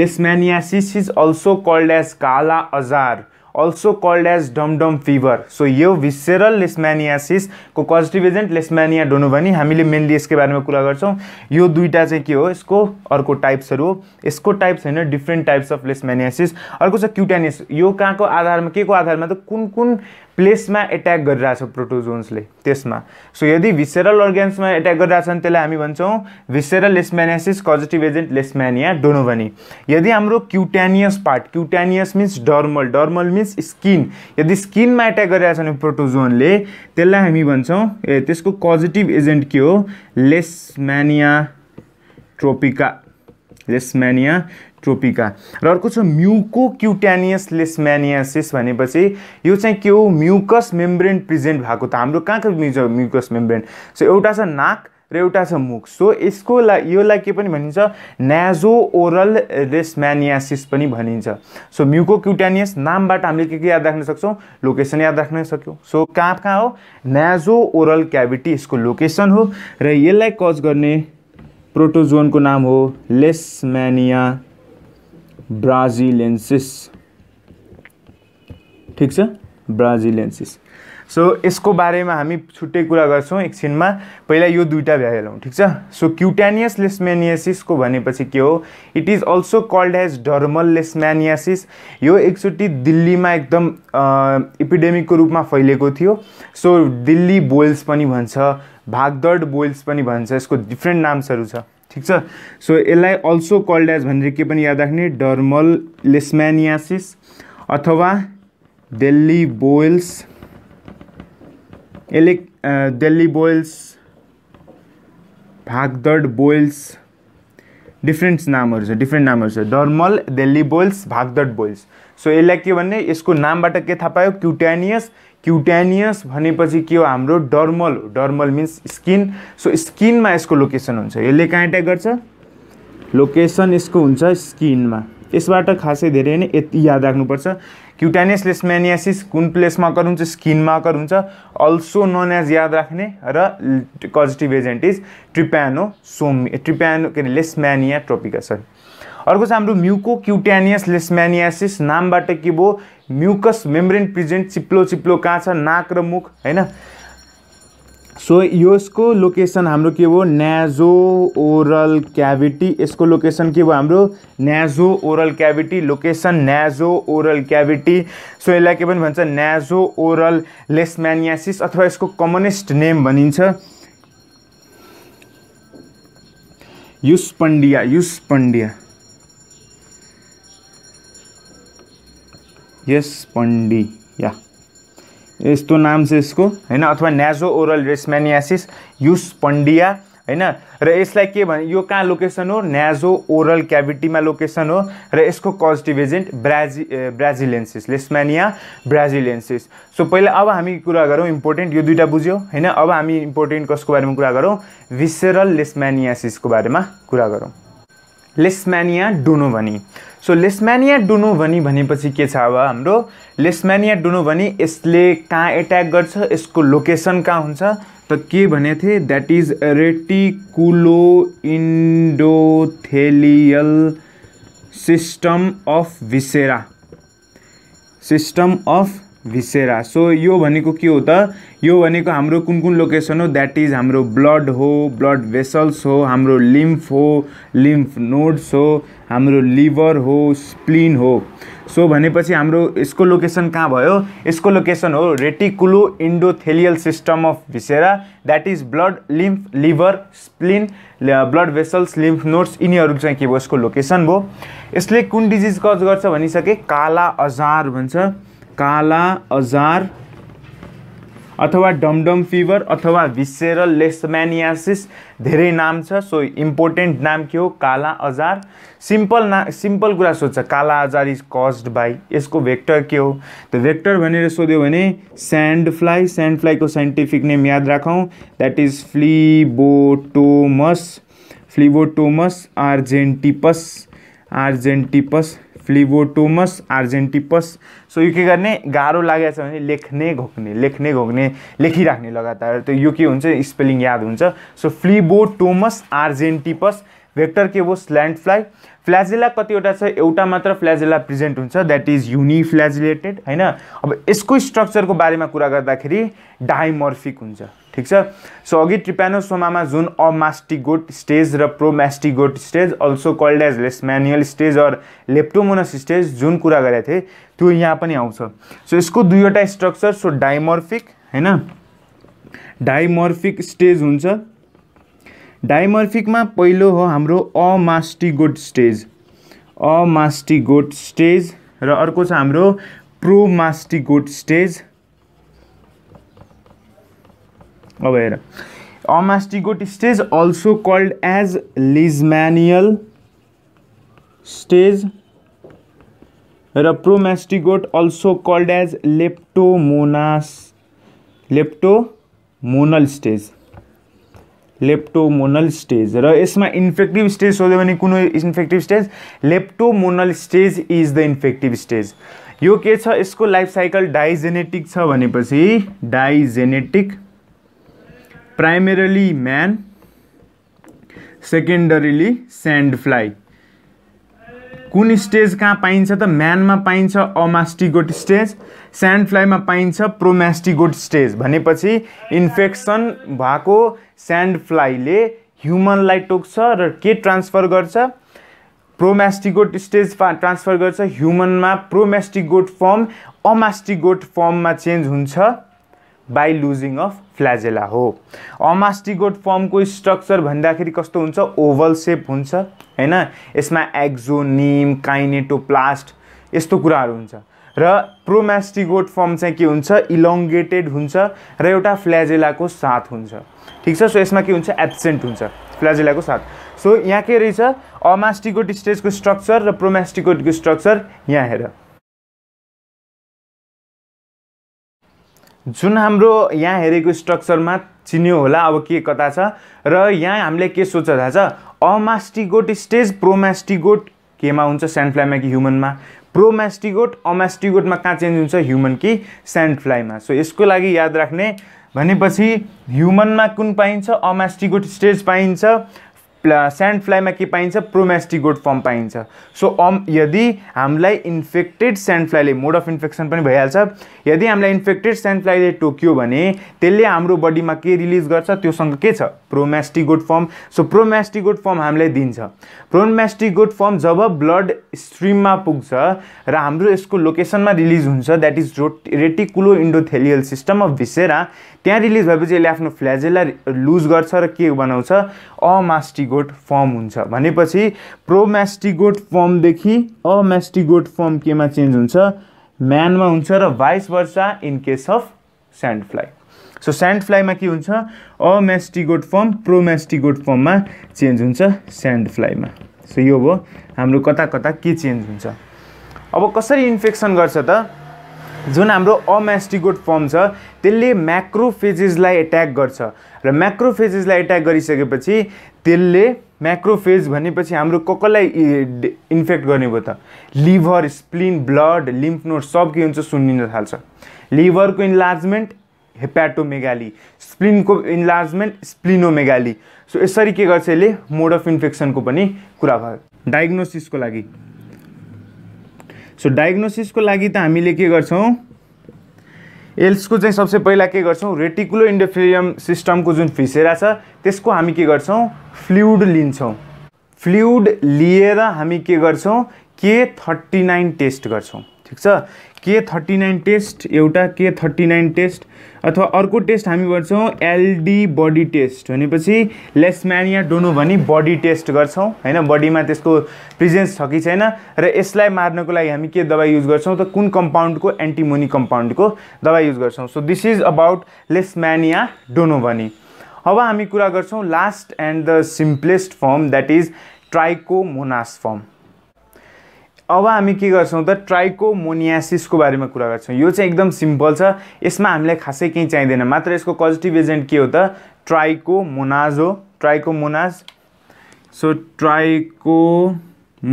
leishmaniasis is also called as kala azar also called as Dumdum fever so यो भिसेरल लेस्मानियासिसको positive agent Leishmania donovani हामीले मेनली यसको बारेमा कुरा गर्छौँ यो दुईवटा चाहिँ के हो यसको अर्को टाइप्सहरू हो यसको टाइप्स होइन डिफ्रेन्ट टाइप्स अफ लेस्मानियासिस अर्को छ क्युटानियस यो कहाँको आधारमा के को आधारमा त कुन कुन प्लेसमा एट्याक गरिरहेछ प्रोटोजोन्सले त्यसमा सो यदि भिसेरल अर्ग्यान्समा एट्याक गरिरहेछ भने त्यसलाई हामी भन्छौँ भिसेरल लेसम्यानियासिस कजिटिभ एजेन्ट लेसम्यानिया डोनोभनी यदि हाम्रो cutaneous part cutaneous means dermal dermal means skin यदि स्किनमा एट्याक गरिरहेछ भने प्रोटोजोनले त्यसलाई हामी भन्छौँ ए त्यसको कजिटिभ एजेन्ट के हो लेसम्यानिया ट्रोपिका लेसम्यानिया ट्रोपिका र अर्को छ म्युको क्युट्यानियस लेसम्यानियासिस भनेपछि यो चाहिँ के हो म्युकस मेम्ब्रेन प्रेजेन्ट भएको त हाम्रो कहाँ कहाँ मिज म्युकस मेम्ब्रेन सो एउटा छ नाक र एउटा छ मुख सो यसको ला योलाई के पनि भनिन्छ न्याजो ओरल रेसम्यानियासिस पनि भनिन्छ सो म्युको क्युट्यानियस नामबाट हामीले के के याद राख्न सक्छौँ लोकेसन याद राख्न सक्यौँ सो कहाँ कहाँ हो न्याजो ओरल क्याभिटी यसको लोकेसन हो र यसलाई कज गर्ने प्रोटोजोनको नाम हो लेसम्यानिया ब्राजिलेन्सिस ठिक छ ब्राजिलेन्सिस सो यसको बारेमा हामी छुट्टै कुरा गर्छौँ एकछिनमा पहिला यो दुईवटा भ्याएलौँ ठिक छ सो क्युटानियस लेस्मेनियासिसको भनेपछि के हो it is also called as dermal leishmaniasis यो एकचोटि दिल्लीमा एकदम इपिडेमिकको रूपमा फैलिएको थियो सो दिल्ली बोइल्स पनि भन्छ भागदड बोइल्स पनि भन्छ यसको डिफ्रेन्ट नाम्सहरू छ ठिक छ सो यसलाई अल्सो कल्ड एज भनेर के पनि याद राख्ने डर्मल लेस्म्यानियासिस अथवा दिल्ली बोइल्स यसले Delhi boils Baghdad boils different नामहरू छ डिफ्रेन्ट नामहरू छ dermal Delhi boils Baghdad boils so यसलाई के भन्ने यसको नामबाट के थाहा पायो क्युट्यानियस क्युटानियस भनेपछि के हो हाम्रो डर्मल हो डर्मल मिन्स स्किन सो स्किनमा यसको लोकेसन हुन्छ यसले कहाँ एट्याक गर्छ लोकेसन यसको हुन्छ स्किनमा यसबाट खासै धेरै नै यति याद राख्नुपर्छ क्युटानियस लेसम्यानियासिस कुन प्लेसमा अकर हुन्छ स्किनमा अकर हुन्छ अल्सो नन एज याद राख्ने र causative agent is trypanosome ट्रिप्यानो के अरे लेसम्यानिया ट्रोपिका सरी अर्को चाहिँ हाम्रो म्युको क्युट्यानियस लेस्म्यानियासिस नामबाट के भयो म्युकस मेम्ब्रेन प्रेजेन्ट चिप्लो चिप्लो कहाँ छ नाक र मुख होइन सो यसको लोकेसन हाम्रो के भयो न्याजो ओरल क्याभिटी यसको लोकेसन के भयो हाम्रो naso oral cavity location naso oral cavity so यसलाई के पनि भन्छ न्याजो ओरल लेस्म्यानियासिस अथवा यसको कमनिस्ट नेम भनिन्छ युस पन्डिया युस पन्डिया यस पण्डी या यस्तो नाम छ यसको होइन अथवा न्याजो ओरल रेसम्यानियासिस युस पण्डिया होइन र यसलाई के भने यो कहाँ लोकेसन हो न्याजो ओरल क्याभिटीमा लोकेसन हो र यसको कजिटिभ एजेन्ट ब्राजि ब्राजिलेन्सिस लेसमानिया ब्राजिलेन्सिस सो पहिला अब हामी कुरा गरौँ इम्पोर्टेन्ट यो दुइटा बुझ्यो होइन अब हामी इम्पोर्टेन्ट कसको बारेमा कुरा गरौँ भिसेरल लेसमानियासिसको बारेमा कुरा गरौँ डुनो डोनोभनी सो लेस्म्यानिया भनी भनेपछि के छ अब हाम्रो लेस्म्यानिया भनी यसले कहाँ एट्याक गर्छ यसको लोकेसन कहाँ हुन्छ त के भनेको थिएँ that is reticuloendothelial system of viscera system of viscera so यो भनेको के हो त यो भनेको हाम्रो कुन कुन लोकेसन हो द्याट इज हाम्रो ब्लड हो ब्लड भेसल्स हो हाम्रो लिम्फ हो लिम्फ नोड्स हो हाम्रो लिभर हो स्प्लिन हो सो भनेपछि हाम्रो यसको लोकेसन कहाँ भयो यसको लोकेसन हो reticuloendothelial system of viscera that is blood lymph liver spleen blood vessels lymph nodes यिनीहरू चाहिँ के भयो यसको लोकेसन भयो यसले कुन डिजिज कज गर्छ भनिसके काला अजार भन्छ काला अजार अथवा डमडम फिभर अथवा भिसेरल लेसम्यानियासिस धेरै नाम छ सो इम्पोर्टेन्ट नाम के हो काला अजार सिम्पल ना सिम्पल कुरा सोध्छ kala azar is cause by यसको भेक्टर के हो त भेक्टर भनेर सोध्यो भने स्यान्ड फ्लाइ स्यान्ड फ्लाइको साइन्टिफिक नेम याद राखौँ that is Phlebotomus Phlebotomus argentipes argentipes Phlebotomus argentipes so यो के गर्ने गाह्रो लागेको छ भने लेख्ने घोक्ने लेख्ने घोक्ने लेखिराख्ने लगातार त्यो यो के हुन्छ स्पेलिङ याद हुन्छ सो फ्लिबोटोमस आर्जेन्टिपस भेक्टर के हो स्ल्यान्ड फ्लाइ फ्ल्याजेला कतिवटा छ एउटा मात्र फ्ल्याजेला प्रेजेन्ट हुन्छ द्याट इज फ्ल्याजिलेटेड होइन अब यसको स्ट्रक्चरको बारेमा कुरा गर्दाखेरि डाइमर्फिक हुन्छ ठिक छ सो अघि सोमामा जुन अमास्टिगोट स्टेज र promastigote stage also called as leishmanial stage or leptomonas stage जुन कुरा गरेको थिएँ त्यो यहाँ पनि आउँछ सो यसको दुईवटा स्ट्रक्चर सो डाइमर्फिक होइन डाइमर्फिक स्टेज हुन्छ डाइमर्फिकमा पहिलो हो हाम्रो अमास्टिगोट स्टेज अमास्टिगोट स्टेज र अर्को छ हाम्रो प्रोमास्टिगोट स्टेज अब हेर amastigote stage also called as leishmanial stage र promastigote also called as leptomonas leptomonal stage leptomonal stage र यसमा इन्फेक्टिभ स्टेज सोध्यो भने कुन infective stage leptomonal stage is the infective stage यो के छ यसको लाइफ साइकल डाइजेनेटिक छ भनेपछि digenetic primarily man, secondarily sand fly कुन स्टेज कहाँ पाइन्छ त म्यानमा पाइन्छ अमास्टिगोट स्टेज स्यान्ड फ्लाइमा पाइन्छ प्रोमास्टिगोट स्टेज भनेपछि इन्फेक्सन भएको स्यान्ड फ्लाइले ह्युमनलाई टोक्छ र के ट्रान्सफर गर्छ प्रोमास्टिगोट स्टेज ट्रान्सफर गर्छ ह्युमनमा प्रोमास्टिगोट फर्म अमास्टिगोट फर्ममा चेन्ज हुन्छ बाई लुजिङ अफ फ्ल्याजेला हो अमास्टिगोट फर्मको स्ट्रक्चर भन्दाखेरि कस्तो हुन्छ ओभल सेप हुन्छ होइन यसमा एक्जो काइनेटो काइनेटोप्लास्ट यस्तो कुराहरू हुन्छ र प्रोमास्टिगोट फर्म चाहिँ के हुन्छ इलोङ्गेटेड हुन्छ र एउटा फ्ल्याजेलाको साथ हुन्छ ठिक छ सो यसमा के हुन्छ एब्सेन्ट हुन्छ फ्लाजेलाको साथ सो यहाँ के रहेछ अमास्टिगोट स्टेजको स्ट्रक्चर र प्रोमास्टिगोटको स्ट्रक्चर यहाँ हेर जुन हाम्रो यहाँ हेरेको स्ट्रक्चरमा चिन्यो होला अब के कता छ र यहाँ हामीले के सोच थाहा छ अमास्टिगोट स्टेज प्रोमास्टिगोट केमा हुन्छ स्यान्ड फ्लाइमा कि ह्युमनमा प्रोमास्टिगोट अमास्टिगोटमा कहाँ चेन्ज हुन्छ ह्युमन कि स्यान्ड फ्लाइमा सो यसको लागि याद राख्ने भनेपछि ह्युमनमा कुन पाइन्छ अमास्टिगोट स्टेज पाइन्छ स्यान्ड फ्लाईमा के पाइन्छ प्रोमेस्टिगोड फर्म पाइन्छ सो अम यदि हामीलाई इन्फेक्टेड स्यान्ड ले मोड अफ इन्फेक्सन पनि भइहाल्छ यदि हामीलाई इन्फेक्टेड स्यान्ड ले टोक्यो भने त्यसले हाम्रो बडीमा के रिलिज गर्छ त्योसँग के छ promastigote form so promastigote form हामीलाई दिन्छ प्रोमेस्टिगोड फर्म जब ब्लड स्ट्रिममा पुग्छ र हाम्रो यसको लोकेसनमा रिलिज हुन्छ द्याट इज रोट reticuloendothelial system of viscera त्यहाँ रिलिज भएपछि यसले आफ्नो फ्ल्याजेला लुज गर्छ र के बनाउँछ अमास्टिगोट फर्म हुन्छ भनेपछि प्रोम्यास्टिगोट फर्मदेखि अमास्टिगोट फर्म केमा चेन्ज हुन्छ म्यानमा हुन्छ र vice versa in case of sand fly so sand फ्लाइमा के हुन्छ अमेस्टिगोट फर्म प्रोमेस्टिगोट फर्ममा चेन्ज हुन्छ स्यान्ड फ्लाइमा सो यो भयो हाम्रो कता कता के चेन्ज हुन्छ अब कसरी इन्फेक्सन गर्छ त जुन हाम्रो अम्यास्टिगोट फर्म छ त्यसले म्याक्रोफेजेसलाई एट्याक गर्छ र म्याक्रोफेजेसलाई एट्याक गरिसकेपछि त्यसले म्याक्रोफेज भनेपछि हाम्रो कसलाई इन्फेक्ट गर्ने भयो त liver spleen blood lymph node सब के हुन्छ सुन्निन थाल्छ लिभरको इन्लार्जमेन्ट हेपाटोमेगाली स्प्लिनको इन्लार्जमेन्ट स्प्लिनोमेगाली सो यसरी के गर्छ यसले मोड अफ इन्फेक्सनको पनि कुरा भयो डायग्नोसिसको लागि सो डायग्नोसिसको लागि त हामीले के गर्छौँ एल्सको चाहिँ सबसे पहिला के गर्छौँ रेटिकुलो इन्डोफिलियम सिस्टमको जुन फिसेरा छ त्यसको हामी के गर्छौँ फ्लुइड लिन्छौँ फ्लुइड लिएर हामी के गर्छौँ के थर्टी नाइन टेस्ट गर्छौँ ठिक छ के थर्टी नाइन टेस्ट एउटा के थर्टी नाइन टेस्ट अथवा अर्को टेस्ट हामी गर्छौँ एलडी बडी टेस्ट भनेपछि Leishmania Donno donovani body test गर्छौँ होइन बडीमा त्यसको प्रेजेन्स छ कि छैन र यसलाई मार्नको लागि हामी के दबाई युज गर्छौँ त कुन कम्पाउन्डको एन्टिमोनी कम्पाउन्डको दबाई युज गर्छौँ so this is about leishmania Donno भनी अब हामी कुरा गर्छौँ last and the simplest form that is trichomonas form अब हामी के गर्छौँ त ट्राइकोमोनियासिसको बारेमा कुरा गर्छौँ यो चाहिँ एकदम सिम्पल छ यसमा हामीलाई खासै केही चाहिँदैन मात्र यसको पोजिटिभ एजेन्ट के हो त ट्राइकोमोनाज हो ट्राइकोमोनाज सो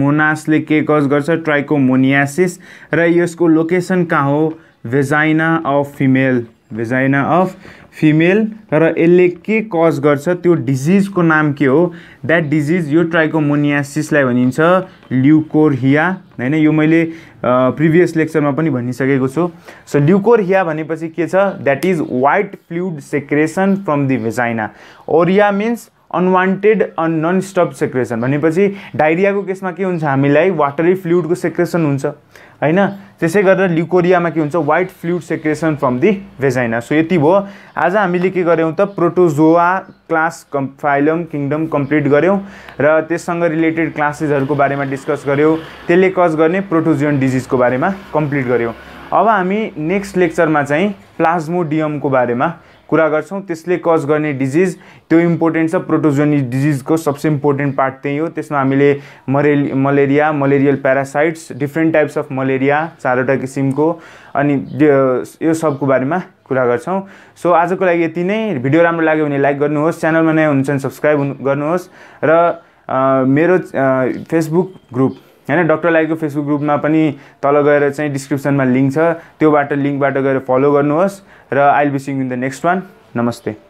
मोनासले के कज गर्छ ट्राइकोमोनियासिस र यसको लोकेसन कहाँ हो vagina of female vagina of female र यसले के कज गर्छ त्यो डिजिजको नाम के हो द्याट डिजिज यो ट्राइकोमोनियासिसलाई भनिन्छ ल्युकोरहिया होइन यो मैले प्रिभियस लेक्चरमा पनि भनिसकेको छु सो ल्युकोरहिया भनेपछि के छ that is white fluid secretion from the vagina orrhoea means unwanted on non stop secretion भनेपछि डाइरियाको केसमा के हुन्छ हामीलाई वाटरी फ्लुइडको सेक्रेसन हुन्छ होइन त्यसै गरेर ल्युकोरियामा के हुन्छ white fluid secretion from the vagina so यति भयो आज हामीले के गऱ्यौँ त protozoa class cum phylum kingdom complete गऱ्यौँ र त्यससँग रिलेटेड क्लासेसहरूको बारेमा डिस्कस गऱ्यौँ त्यसले कज गर्ने प्रोटोजियन डिजिजको बारेमा कम्प्लिट गऱ्यौँ अब हामी नेक्स्ट लेक्चरमा चाहिँ प्लाज्मोडियमको बारेमा कुरा गर्छौँ त्यसले कज गर्ने डिजिज त्यो इम्पोर्टेन्ट छ प्रोटोजोनिक डिजिजको सबसे इम्पोर्टेन्ट पार्ट त्यही हो त्यसमा हामीले मरेल malaria malarial parasites different types of malaria चारवटा किसिमको अनि यो सबको बारेमा कुरा गर्छौँ सो आजको लागि यति नै भिडियो राम्रो लाग्यो भने लाइक गर्नुहोस् च्यानलमा नयाँ हुनुहुन्छ भने सब्सक्राइब गर्नुहोस् र मेरो फेसबुक ग्रुप होइन डक्टर लाइकको फेसबुक ग्रुपमा पनि तल गएर चाहिँ डिस्क्रिप्सनमा लिङ्क छ त्योबाट लिङ्कबाट गएर फलो गर्नुहोस् र I'll be seeing in the next one नमस्ते